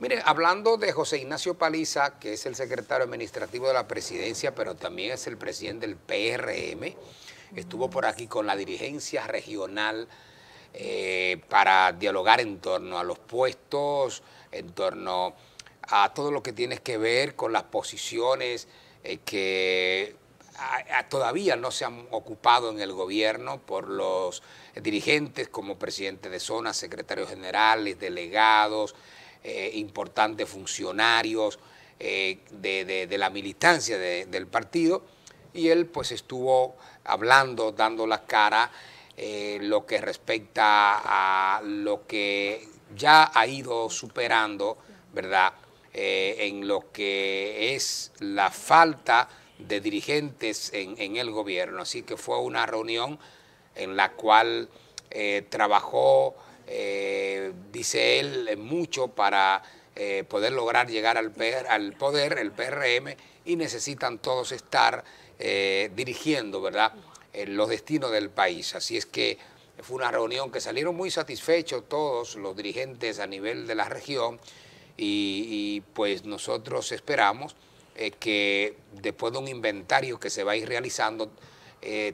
Mire, hablando de José Ignacio Paliza, que es el secretario administrativo de la presidencia, pero también es el presidente del PRM, estuvo por aquí con la dirigencia regional eh, para dialogar en torno a los puestos, en torno a todo lo que tiene que ver con las posiciones eh, que todavía no se han ocupado en el gobierno por los dirigentes como presidente de zonas, secretarios generales, delegados, eh, importantes funcionarios eh, de, la militancia del partido, y él pues estuvo hablando, dando la cara, eh, lo que respecta a lo que ya ha ido superando, ¿verdad?, en lo que es la falta de dirigentes en, el gobierno. Así que fue una reunión en la cual trabajó eh, dice él, mucho para eh, poder lograr llegar al, al poder, el PRM, y necesitan todos estar eh, dirigiendo, ¿verdad?, los destinos del país. Así es que fue una reunión que salieron muy satisfechos todos los dirigentes a nivel de la región y, pues nosotros esperamos que después de un inventario que se va a ir realizando,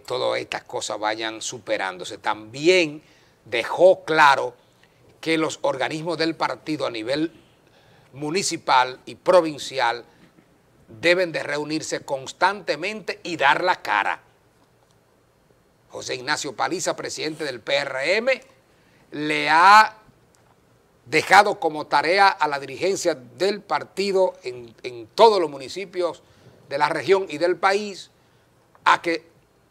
todas estas cosas vayan superándose. También dejó claro que los organismos del partido a nivel municipal y provincial deben de reunirse constantemente y dar la cara. José Ignacio Paliza, presidente del PRM, le ha dejado como tarea a la dirigencia del partido en, en todos los municipios de la región y del país a que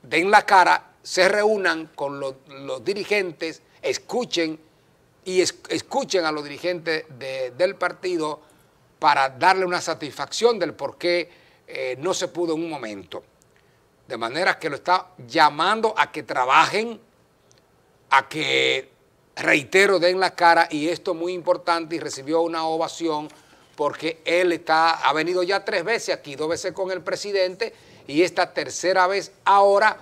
den la cara se reúnan con los, dirigentes, escuchen y escuchen a los dirigentes del partido para darle una satisfacción del por qué eh, no se pudo en un momento. De manera que lo está llamando a que trabajen, a que, reitero, den la cara y esto es muy importante y recibió una ovación porque él está, ha venido ya tres veces aquí, dos veces con el presidente y esta tercera vez ahora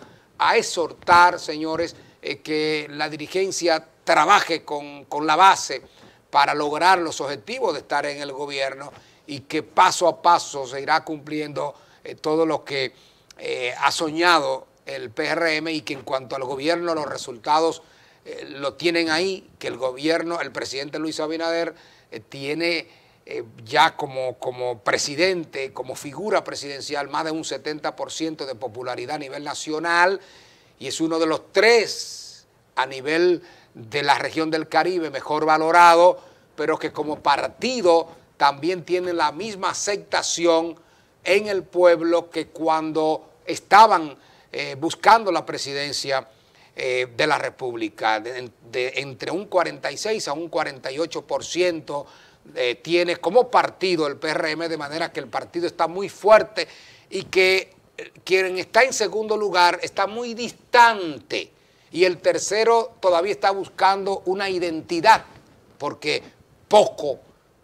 a exhortar, señores, eh, que la dirigencia trabaje con, la base para lograr los objetivos de estar en el gobierno y que paso a paso se irá cumpliendo eh, todo lo que eh, ha soñado el PRM y que en cuanto al gobierno los resultados lo tienen ahí, que el gobierno, el presidente Luis Abinader tiene eh, ya como, como presidente, como figura presidencial, más de un 70% de popularidad a nivel nacional y es uno de los tres a nivel de la región del Caribe mejor valorado, pero que como partido también tiene la misma aceptación en el pueblo que cuando estaban eh, buscando la presidencia eh, de la República, de, entre un 46 a un 48% eh, tiene como partido el PRM, de manera que el partido está muy fuerte y que eh, quien está en segundo lugar está muy distante y el tercero todavía está buscando una identidad, porque poco,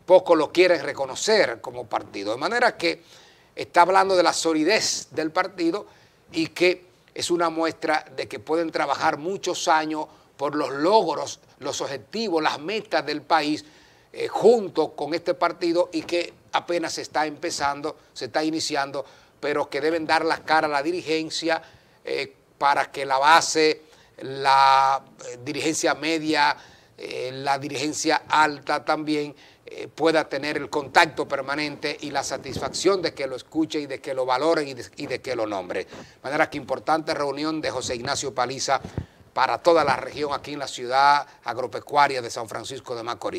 poco lo quieren reconocer como partido. De manera que está hablando de la solidez del partido y que es una muestra de que pueden trabajar muchos años por los logros, los objetivos, las metas del país, eh, junto con este partido y que apenas se está empezando, se está iniciando, pero que deben dar la cara a la dirigencia eh, para que la base, la eh, dirigencia media, la dirigencia alta también pueda tener el contacto permanente y la satisfacción de que lo escuche y de que lo valoren y de, que lo nombre De manera que importante reunión de José Ignacio Paliza para toda la región aquí en la ciudad agropecuaria de San Francisco de Macorís.